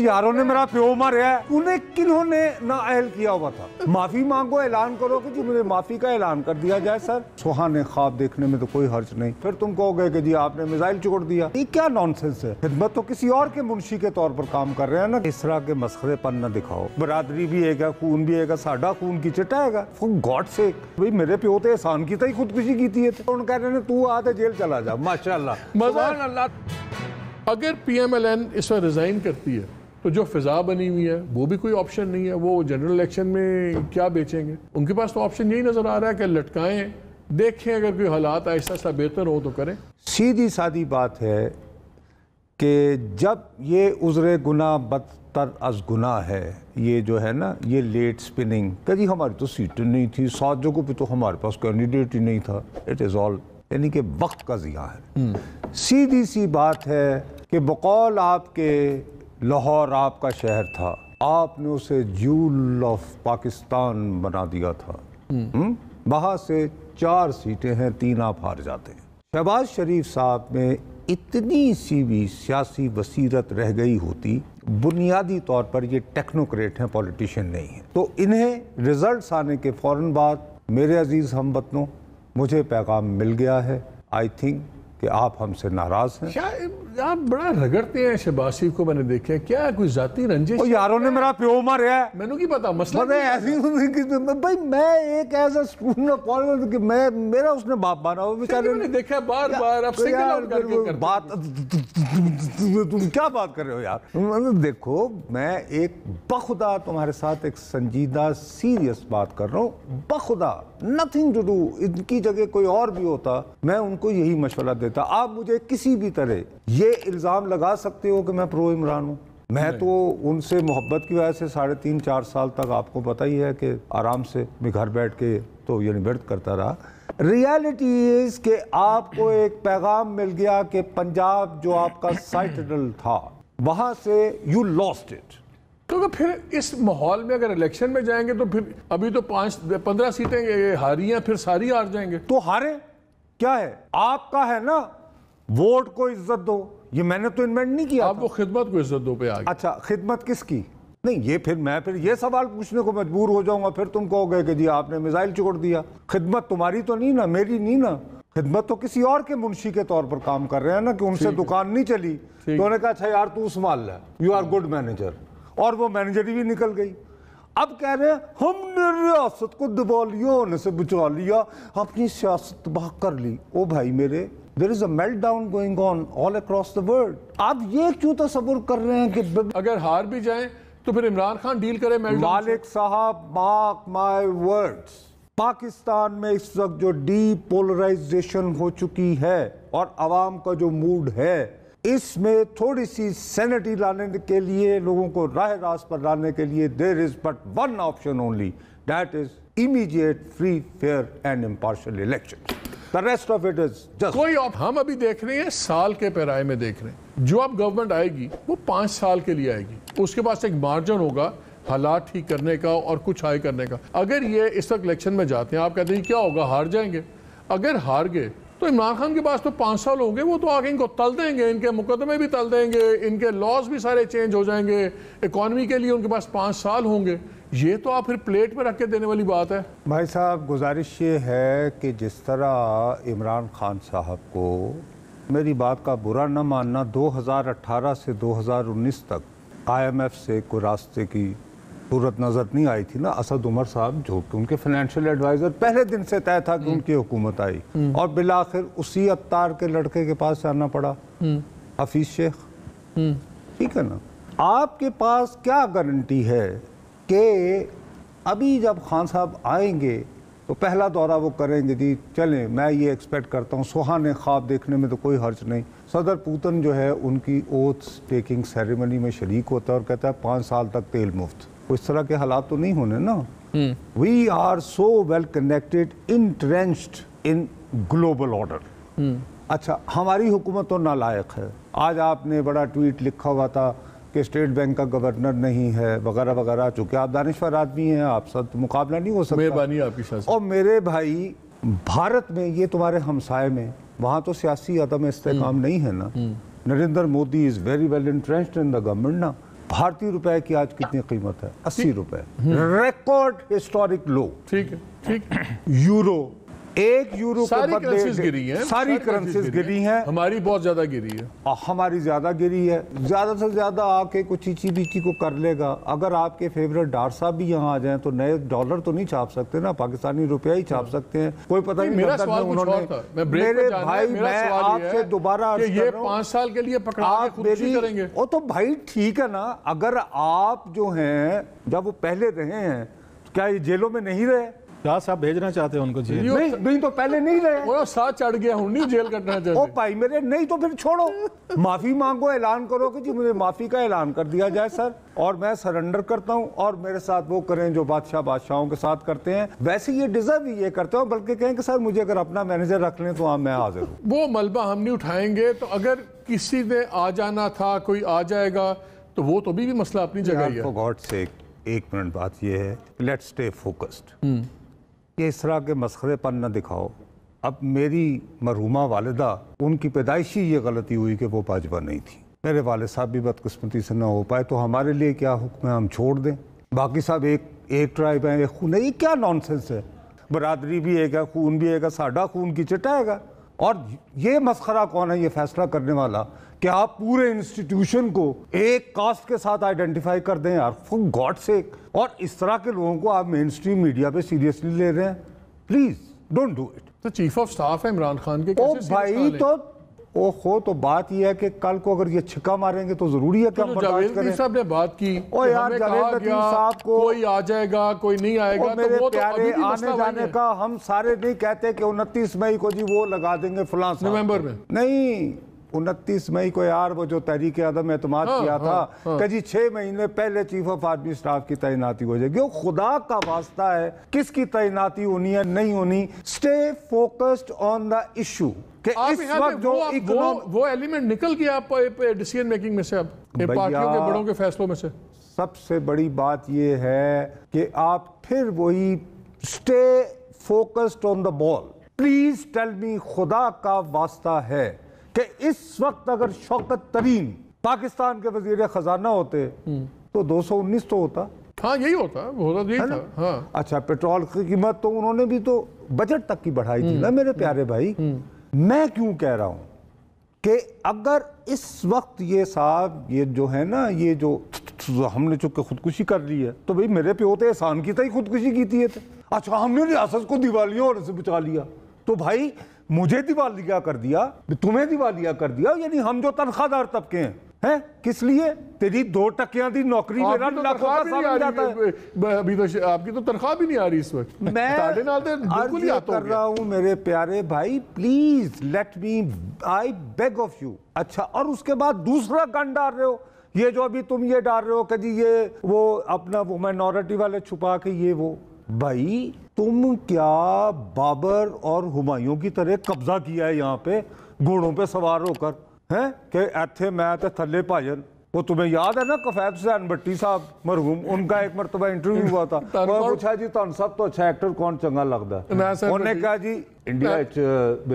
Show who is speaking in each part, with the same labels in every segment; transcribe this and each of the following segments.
Speaker 1: यारों ने मेरा प्यो मारा है उन्हें किन्हों ने अहल किया हुआ था माफी मांगो ऐलान करो कि जी मुझे माफी का ऐलान कर दिया जाए सर सुहाने खाब देखने में तो कोई हर्ज नहीं फिर तुम कहोगे कि जी आपने मिसाइल चुकड़ दिया ये क्या नॉनसेंस है खिदमत तो किसी और के मुंशी के तौर पर काम कर रहे हैं ना इस तरह के पर न दिखाओ बरादरी भी है खून भी है साडा खून की चिटाएगा है गॉड से भाई मेरे प्यो तो एहसान की ही खुदकुशी की थी तो। उन्होंने कह रहे तू आते तो जेल चला जा माशा अगर पी एम एल एन
Speaker 2: इसमें रिजाइन करती है तो जो फिज़ा बनी हुई है वो भी कोई ऑप्शन नहीं है वो जनरल इलेक्शन में क्या बेचेंगे उनके पास तो ऑप्शन यही नज़र आ रहा है कि लटकाएं देखें अगर कोई हालात ऐसा ऐसा बेहतर हो तो करें
Speaker 1: सीधी सादी बात है कि जब ये उजर गुना बदतर अज गुना है ये जो है ना ये लेट स्पिनिंग कभी हमारी तो सीट नहीं थी सात जगहों पे तो हमारे पास कैंडिडेट ही नहीं था इट इज़ ऑल यानी कि वक्त का जिया है हम्म। सीधी सी बात है कि बकौल आपके लाहौर आपका शहर था आपने उसे जूल ऑफ पाकिस्तान बना दिया था हम्म। हम्म? वहाँ से चार सीटें हैं तीन आप हार जाते हैं शहबाज शरीफ साहब में इतनी सी भी सियासी बसीरत रह गई होती बुनियादी तौर पर ये टेक्नोक्रेट हैं पॉलिटिशियन नहीं हैं तो इन्हें रिजल्ट्स आने के फ़ौर बाद मेरे अजीज़ हम बतनों मुझे पैगाम मिल गया है आई थिंक कि आप हमसे नाराज हैं आप बड़ा रगड़ते हैं शहबाज को मैंने देखा क्या कोई जाती रंजे
Speaker 2: यारों ने मेरा
Speaker 1: प्यो मारा है
Speaker 2: मैंने की पता मसला ऐसी
Speaker 1: तो भाई मैं एक एज अ कि मैं मेरा उसने बाप मारा हो बेचारे मैंने देखा बार बार अब सिंगल तो बात तुम क्या बात कर रहे हो यार देखो मैं एक बखुदा तुम्हारे साथ एक संजीदा सीरियस बात कर रहा हूँ बखुदा नथिंग टू डू इनकी जगह कोई और भी होता मैं उनको यही मशवरा देता देता आप मुझे किसी भी तरह ये इल्ज़ाम लगा सकते हो कि मैं प्रो इमरान हूँ मैं तो उनसे मोहब्बत की वजह से साढ़े तीन चार साल तक आपको पता ही है कि आराम से मैं घर बैठ के तो यानी व्यर्थ करता रहा रियलिटी इज़ के आपको एक पैगाम मिल गया कि पंजाब जो आपका साइटल था वहां से यू लॉस्ट इट क्योंकि तो फिर इस माहौल में अगर इलेक्शन में जाएंगे तो फिर अभी तो पांच
Speaker 2: पंद्रह सीटें हारी हैं फिर सारी हार जाएंगे तो हारे क्या है आपका है ना
Speaker 1: वोट को इज्जत दो ये मैंने तो इन्वेंट नहीं किया आपको खिदमत को इज्जत दो पे आ अच्छा खिदमत किसकी नहीं ये फिर मैं फिर ये सवाल पूछने को मजबूर हो जाऊंगा फिर तुम कहोगे कि जी आपने मिसाइल चुकड़ दिया खिदमत तुम्हारी तो नहीं ना मेरी नहीं ना खिदमत तो किसी और के मुंशी के तौर पर काम कर रहे हैं ना कि उनसे दुकान नहीं चली तो उन्होंने कहा अच्छा यार तू संभाल रहा यू आर गुड मैनेजर और वो मैनेजर भी निकल गई अब कह रहे हैं हमने रियासत को होने से बचा लिया अपनी सियासत तबाह कर ली ओ भाई मेरे there is a meltdown going on all across the world आप ये क्यों तस्वुर कर रहे हैं कि अगर हार भी जाए तो फिर इमरान खान डील करे मालिक साहब मार्क माई वर्ड्स पाकिस्तान में इस वक्त जो डीपोलराइजेशन हो चुकी है और आवाम का जो मूड है इसमें थोड़ी सी सैनिटी लाने के लिए लोगों को राह रास्त पर लाने के लिए there is but one option only that is immediate free fair and impartial election the rest of it is just कोई आप हम अभी
Speaker 2: देख रहे हैं साल के पैराए में देख रहे हैं जो अब गवर्नमेंट आएगी वो पांच साल के लिए आएगी उसके पास एक मार्जन होगा हालात ठीक करने का और कुछ हाई करने का अगर ये इस वक्त इलेक्शन में जाते हैं आप कहते हैं क्या होगा हार जाएंगे अगर हार गए तो इमरान खान के पास तो पाँच साल हो गए वो तो आगे इनको तल देंगे इनके मुकदमे भी तल देंगे इनके लॉज भी सारे चेंज हो जाएंगे इकॉनमी के लिए उनके पास पाँच साल होंगे ये तो आप फिर प्लेट पर रख के देने वाली बात है
Speaker 1: भाई साहब गुजारिश ये है कि जिस तरह इमरान खान साहब को मेरी बात का बुरा न मानना 2018 से 2019 तक आईएमएफ से को रास्ते की सूरत नज़र नहीं आई थी ना असद उमर साहब जो कि उनके फाइनेंशियल एडवाइज़र पहले दिन से तय था कि हम्म। उनकी हुकूमत आई हम्म। और बिल आखिर उसी अतार के लड़के के पास जाना पड़ा हम्म। हफीज़ शेख ठीक है ना आपके पास क्या गारंटी है कि अभी जब खान साहब आएंगे तो पहला दौरा वो करेंगे जी चलें मैं ये एक्सपेक्ट करता हूँ सुहाने ख्वाब देखने में तो कोई हर्ज नहीं सदर पूतन जो है उनकी ओथ टेकिंग सेरेमनी में शरीक होता है और कहता है पाँच साल तक तेल मुफ्त उस तरह के हालात तो नहीं होने ना we are so well connected entrenched in global order अच्छा हमारी हुकूमत तो नालायक है आज आपने बड़ा ट्वीट लिखा हुआ था कि स्टेट बैंक का गवर्नर नहीं है वगैरह वगैरह चूंकि आप दानश्वर आदमी हैं आप सब तो मुकाबला नहीं हो सकता आपकी और मेरे भाई भारत में ये तुम्हारे हमसाय में वहाँ तो सियासी अदम इसकाम हम्म। नहीं है ना हम्म। Narendra Modi is very well interest in the government ना भारतीय रुपए की आज कितनी कीमत है अस्सी रुपए रिकॉर्ड हिस्टोरिक लो ठीक है ठीक यूरो एक यूरो सारी करेंसीज गिरी हैं सारी करेंसीज गिरी
Speaker 2: हैं हमारी बहुत ज्यादा गिरी है
Speaker 1: आ, हमारी ज्यादा गिरी है ज्यादा से ज्यादा आके कुछ चीची बीची को कर लेगा अगर आपके फेवरेट डार साहब भी यहाँ आ जाए तो नए डॉलर तो नहीं छाप सकते ना पाकिस्तानी रुपया ही छाप सकते हैं कोई पता नहीं मेरा सवाल उन्होंने मेरे भाई मैं आपसे दोबारा ये पांच
Speaker 2: साल के लिए आप करेंगे
Speaker 1: वो तो भाई ठीक है ना अगर आप जो है जब वो पहले रहे हैं क्या ये जेलों में नहीं रहे साहब भेजना चाहते हैं उनको जेल नहीं, नहीं तो पहले नहीं रहे वो साथ चढ़ गया हूं नहीं जेल कटना चाहते ओ भाई मेरे नहीं तो फिर छोड़ो माफी मांगो ऐलान करो कि जी मुझे माफी का ऐलान कर दिया जाए सर और मैं सरेंडर करता हूं और मेरे साथ वो करें जो बादशाह बादशाहों के साथ करते हैं वैसे ये डिजर्व ये करते हो बल्कि कहें कि सर मुझे अगर अपना मैनेजर रख लें तो हाँ मैं हाजिर हूँ
Speaker 2: वो मलबा हम नहीं उठाएंगे तो अगर किसी ने आ जाना था कोई आ जाएगा तो वो तो भी, भी मसला
Speaker 1: अपनी जगह है एक मिनट बात ये है लेट्स स्टे फोकस्ड कि इस तरह के मसखरेपन न दिखाओ अब मेरी मरहूमा वालदा उनकी पैदाइशी ये गलती हुई कि वो भाजपा नहीं थी मेरे वाले साहब भी बदकस्मती से ना हो पाए तो हमारे लिए क्या हुक्म है हम छोड़ दें बाकी साहब एक एक ट्राइब है एक खून है ये क्या नॉनसेंस है बरदरी भी एक है खून भी एक है साढ़ा खून की चिटा और ये मस्खरा कौन है ये फैसला करने वाला कि आप पूरे इंस्टीट्यूशन को एक कास्ट के साथ आइडेंटिफाई कर दें यार फॉर गॉड से और इस तरह के लोगों को आप मेन स्ट्रीम मीडिया पे सीरियसली ले रहे हैं प्लीज़ डोंट डू इट तो चीफ ऑफ स्टाफ है इमरान खान के ओ भाई तो हो तो बात यह है कि कल को अगर ये छिका मारेंगे तो जरूरी है कि तो हम बर्दाश्त करें साहब ने बात की ओ यार जावेद लतीफ साहब
Speaker 2: को कोई आ जाएगा कोई नहीं आएगा तो मेरे तो वो प्यारे तो आने जाने
Speaker 1: का हम सारे नहीं कहते कि उनतीस मई को जी वो लगा देंगे फलां नवंबर में नहीं उनतीस मई को यार वो जो तहरीक आदम एतम हाँ, किया हाँ, था हाँ, हाँ. जी छः महीने पहले चीफ ऑफ आर्मी स्टाफ की तैनाती हो जाएगी खुदा का वास्ता है किसकी तैनाती होनी है नहीं होनी stay focused on the issue कि इस वक्त जो वो, वो,
Speaker 2: वो एलिमेंट निकल गया आप डिसीजन मेकिंग में से अब पार्टियों के बड़ों के फैसलों में से
Speaker 1: सबसे बड़ी बात यह है कि आप फिर वही stay focused on the ball please tell me खुदा का वास्ता है कि इस वक्त अगर शौकत तरीन पाकिस्तान के वजीर खजाना होते तो दो सौ उन्नीस तो होता हाँ यही होता होता तो यही था हाँ। अच्छा पेट्रोल की कीमत तो उन्होंने भी तो बजट तक की बढ़ाई थी ना हम्म, मेरे हम्म, प्यारे भाई हम्म। मैं क्यों कह रहा हूँ कि अगर इस वक्त ये साहब ये जो है ना ये जो हमने के खुदकुशी कर ली है तो भाई मेरे प्योते तो एहसान की था ही खुदकुशी की थी तो। अच्छा हमने रियासत को दिवालिया और से बचा लिया तो भाई मुझे दिवालिया कर दिया तुम्हें दिवालिया कर दिया यानी हम जो तनख्वाहदार तबके हैं है किस लिए तेरी दो टकिया दी नौकरी मेरा तो लाखों का सामने जाता है अभी तो आपकी तो तनख्वाह भी नहीं आ रही इस वक्त मैं तो बिल्कुल कर रहा हूँ मेरे प्यारे भाई please let me I beg of you अच्छा और उसके बाद दूसरा गन डाल रहे हो ये जो अभी तुम ये डाल रहे हो कि जी ये वो अपना वो माइनॉरिटी वाले छुपा के ये वो भाई तुम क्या बाबर और हुमायूं की तरह कब्जा किया है यहाँ पे घोड़ों पे सवार होकर हैं कि एथे मैं तो थल्ले भाजन वो तुम्हें याद है ना कफैब सैन भट्टी साहब मरहूम उनका एक मरतबा इंटरव्यू हुआ था मैं पूछा जी तुम सब तो अच्छा एक्टर कौन चंगा लगता उन्होंने कहा जी इंडिया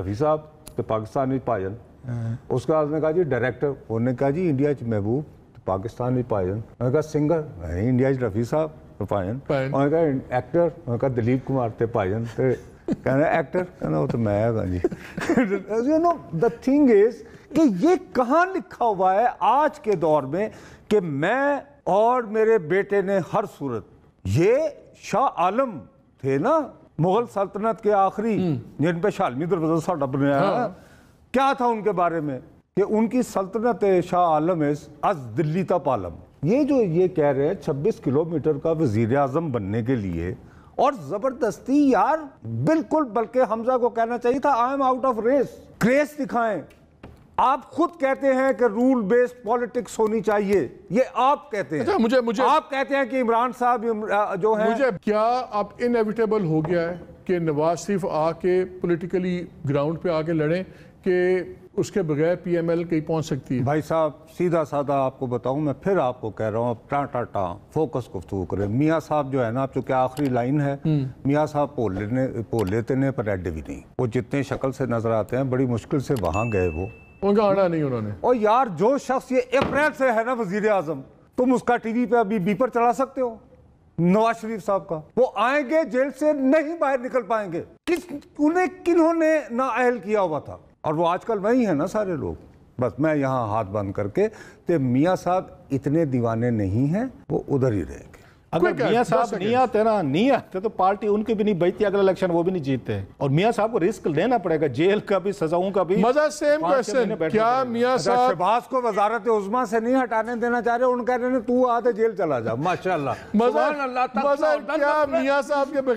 Speaker 1: रफी साहब तो पाकिस्तान भाजन हाँ। उसका उसने कहा जी डायरेक्टर उन्होंने कहा जी इंडिया महबूब पाकिस्तान भाजन उन्होंने कहा सिंगर इंडिया रफी साहब ਭਾਜਨ ਉਹਨੇ ਕਹਾ ਐਕਟਰ ਉਹਨੇ ਕਹਾ ਦਲੀਪ ਕੁਮਾਰ ਤੇ ਭਾਜਨ ਤੇ ਕਹਿੰਦਾ ਐਕਟਰ ਕਹਿੰਦਾ ਉਹ तो मैं ਹੈਗਾ जी you know the thing is कि ये कहाँ लिखा हुआ है आज के दौर में कि मैं और मेरे बेटे ने हर सूरत ये शाह आलम थे ना मुगल सल्तनत के आखिरी जिन पे शालमी दरवाजा साडा बनाया हाँ। क्या था उनके बारे में कि उनकी सल्तनत शाह आलम इज अज दिल्ली तप आलम ये जो ये कह रहे हैं छब्बीस किलोमीटर का वजीर अजम बनने के लिए और जबरदस्ती यार बिल्कुल बल्कि हमजा को कहना चाहिए था I am out of race क्रेस दिखाएं आप खुद कहते हैं कि रूल बेस्ड पॉलिटिक्स होनी चाहिए ये आप कहते हैं अच्छा, मुझे मुझे आप कहते हैं कि इमरान साहब जो है मुझे क्या अब इनएविटेबल हो गया
Speaker 2: है कि नवाज शरीफ आके पोलिटिकली ग्राउंड पे आके लड़े कि
Speaker 1: उसके बगैर पी एम एल कहीं पहुँच सकती है भाई साहब सीधा साधा आपको बताऊँ मैं फिर आपको कह रहा हूँ अब टा टा टा फोकस गुफ्तू करें मियाँ साहब जो है ना आप चूँकि आखिरी लाइन है हम्म। मियाँ साहब पोल लेने पोल लेते ने पर एड भी नहीं वो जितने शक्ल से नजर आते हैं बड़ी मुश्किल से वहाँ गए वो उनका आना नहीं उन्होंने और यार जो शख्स ये अप्रैल से है ना वजीर आजम तुम उसका टी वी पर अभी बीपर चला सकते हो नवाज शरीफ साहब का वो आएंगे जेल से नहीं बाहर निकल पाएंगे किस उन्हें किन्होंने ना अहल किया हुआ था और वो आजकल वही है ना सारे लोग बस मैं यहाँ हाथ बंद करके तो मियाँ साहब इतने दीवाने नहीं हैं वो उधर ही रहेंगे अगर मियाँ साहब नहीं आते ना नहीं आते तो पार्टी उनकी भी नहीं बैठती अगला इलेक्शन वो भी नहीं जीतते और मियाँ साहब को रिस्क लेना पड़ेगा जेल का भी सजाओं का भी मजा सेम क्वेश्चन क्या मियाँ साहब शहबाज को वजारत उजमा से नहीं हटाने देना चाह रहे उनका तू आते जेल चला जा माशा मजा
Speaker 2: क्या मियाँ
Speaker 1: साहब के